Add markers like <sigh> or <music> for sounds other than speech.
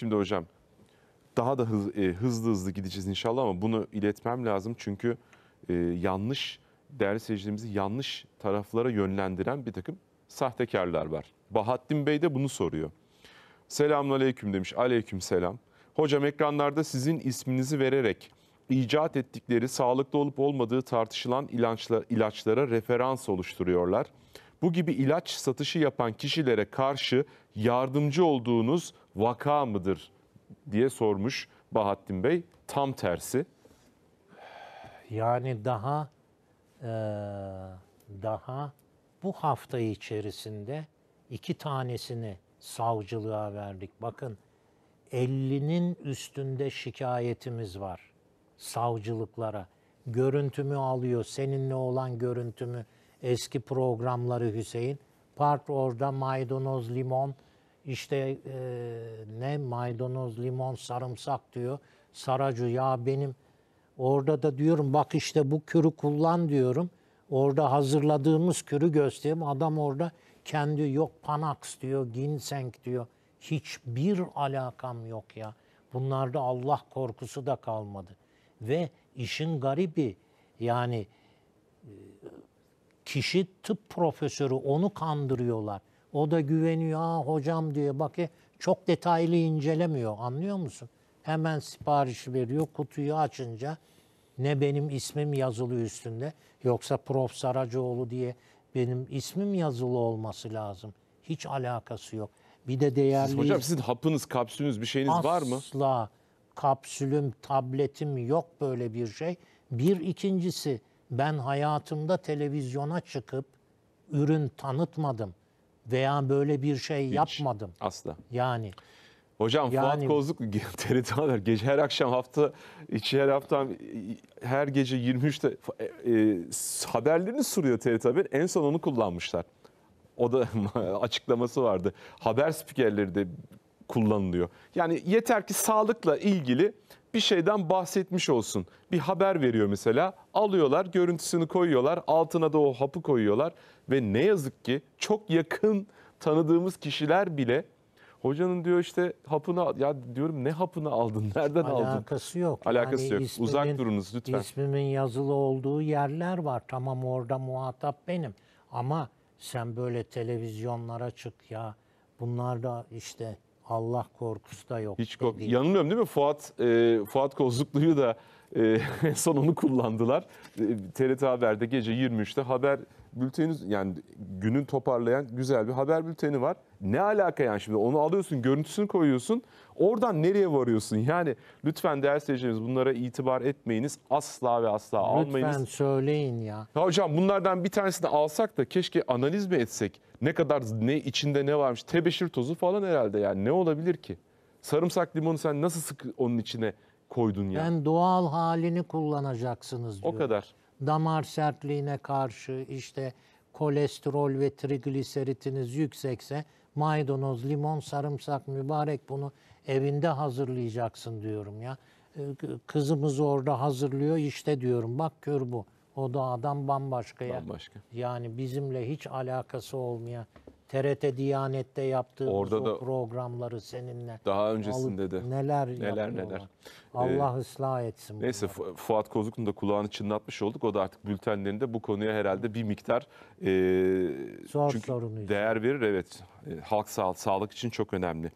Şimdi hocam daha da hız, e, hızlı hızlı gideceğiz inşallah ama bunu iletmem lazım. Çünkü e, yanlış, değerli seyircilerimizi yanlış taraflara yönlendiren bir takım sahtekarlar var. Bahattin Bey de bunu soruyor. Selamun aleyküm demiş. Aleyküm selam. Hocam ekranlarda sizin isminizi vererek icat ettikleri sağlıklı olup olmadığı tartışılan ilaçlara, ilaçlara referans oluşturuyorlar bu gibi ilaç satışı yapan kişilere karşı yardımcı olduğunuz vaka mıdır diye sormuş Bahattin Bey. Tam tersi. Yani daha e, daha bu hafta içerisinde iki tanesini savcılığa verdik. Bakın 50'nin üstünde şikayetimiz var savcılıklara. Görüntümü alıyor, seninle olan görüntümü eski programları Hüseyin. Part orada maydanoz, limon, işte e, ne maydanoz, limon, sarımsak diyor. saracu ya benim orada da diyorum bak işte bu kürü kullan diyorum. Orada hazırladığımız kürü göstereyim. Adam orada kendi yok Panax diyor, ginseng diyor. Hiçbir alakam yok ya. Bunlarda Allah korkusu da kalmadı. Ve işin garibi yani Kişi tıp profesörü onu kandırıyorlar. O da güveniyor ha hocam diye bak e, çok detaylı incelemiyor anlıyor musun? Hemen siparişi veriyor kutuyu açınca ne benim ismim yazılı üstünde yoksa Prof Saracoğlu diye benim ismim yazılı olması lazım. Hiç alakası yok. Bir de değerli... Siz hocam sizin hapınız, kapsülünüz bir şeyiniz Asla var mı? Asla kapsülüm, tabletim yok böyle bir şey. Bir ikincisi ben hayatımda televizyona çıkıp ürün tanıtmadım veya böyle bir şey Hiç. yapmadım. Asla. Yani. Hocam yani, Fuat Kozluk TRT'ler gece her akşam hafta içi her hafta her gece 23'te e, e, haberlerini sürüyor TRT Haber. En son onu kullanmışlar. O da <laughs> açıklaması vardı. Haber spikerleri de kullanılıyor. Yani yeter ki sağlıkla ilgili bir şeyden bahsetmiş olsun. Bir haber veriyor mesela. Alıyorlar, görüntüsünü koyuyorlar. Altına da o hapı koyuyorlar ve ne yazık ki çok yakın tanıdığımız kişiler bile hocanın diyor işte hapını ya diyorum ne hapını aldın? <laughs> Nereden Alakası aldın? Alakası yok. Alakası yani yok. Ismimin, Uzak durunuz lütfen. İsmimin yazılı olduğu yerler var. Tamam orada muhatap benim. Ama sen böyle televizyonlara çık ya. Bunlar da işte Allah korkusu da yok. Hiç kork. Yanılıyorum değil mi? Fuat e, Fuat Kozluklu'yu da e, ee, <laughs> son onu kullandılar. TRT ee, Haber'de gece 23'te haber bülteni yani günün toparlayan güzel bir haber bülteni var. Ne alaka yani şimdi onu alıyorsun görüntüsünü koyuyorsun oradan nereye varıyorsun? Yani lütfen değerli seyircilerimiz bunlara itibar etmeyiniz asla ve asla lütfen almayınız. Lütfen söyleyin ya. ya. Hocam bunlardan bir tanesini alsak da keşke analiz mi etsek? Ne kadar ne içinde ne varmış tebeşir tozu falan herhalde yani ne olabilir ki? Sarımsak limonu sen nasıl sık onun içine koydun ya. Ben doğal halini kullanacaksınız diyor. O kadar. Damar sertliğine karşı işte kolesterol ve trigliseritiniz yüksekse maydanoz, limon, sarımsak mübarek bunu evinde hazırlayacaksın diyorum ya. Ee, kızımız orada hazırlıyor işte diyorum bak kör bu. O da adam bambaşka ya. Bambaşka. Yani bizimle hiç alakası olmayan TRT Diyanet'te yaptığımız Orada da o programları seninle. Daha öncesinde alıp, de. Neler Neler neler. Allah ee, ıslah etsin. Neyse bunları. Fuat Kozuk'un da kulağını çınlatmış olduk. O da artık bültenlerinde bu konuya herhalde bir miktar e, Zor çünkü değer verir. Evet e, halk sağ, sağlık için çok önemli.